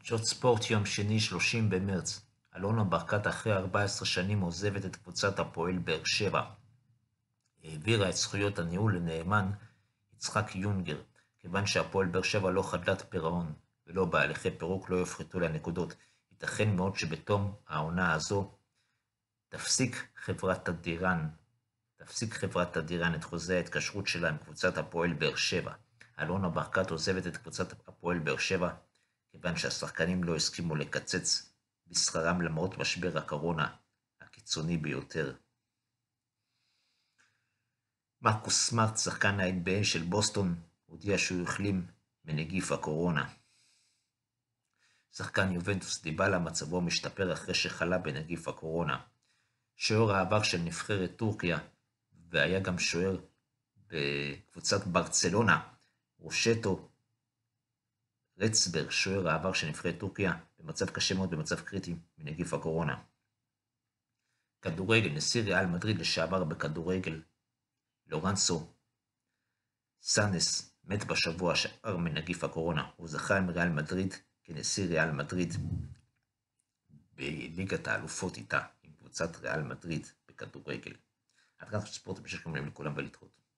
חדשות ספורט יום שני, 30 במרץ. אלונה ברקת אחרי 14 שנים עוזבת את קבוצת הפועל באר שבע. העבירה את זכויות הניהול לנאמן יצחק יונגר, כיוון שהפועל באר שבע לא חדלת פירעון ולא בהליכי פירוק לא יופחתו לה נקודות. ייתכן מאוד שבתום העונה הזו תפסיק חברת תדירן, תפסיק חברת תדירן את חוזה ההתקשרות שלה עם קבוצת הפועל באר שבע. אלונה ברקת עוזבת את קבוצת הפועל באר שבע כיוון שהשחקנים לא הסכימו לקצץ בשכרם למרות משבר הקורונה הקיצוני ביותר. מרקוס סמארט, שחקן ה-NBA של בוסטון, הודיע שהוא החלים מנגיף הקורונה. שחקן יובנטוס דיבלה מצבו משתפר אחרי שחלה בנגיף הקורונה. שוער העבר של נבחרת טורקיה, והיה גם שוער בקבוצת ברצלונה, רושטו, רצברג, שוער העבר של נבחרת טורקיה, במצב קשה מאוד, במצב קריטי, מנגיף הקורונה. כדורגל, נשיא ריאל מדריד לשעבר בכדורגל, לורנסו סאנס מת בשבוע שער מנגיף הקורונה. הוא זכה עם ריאל מדריד כנשיא ריאל מדריד בליגת האלופות איתה, עם קבוצת ריאל מדריד בכדורגל. עד כאן ספורט, המשך כמובן לכולם ולדחות.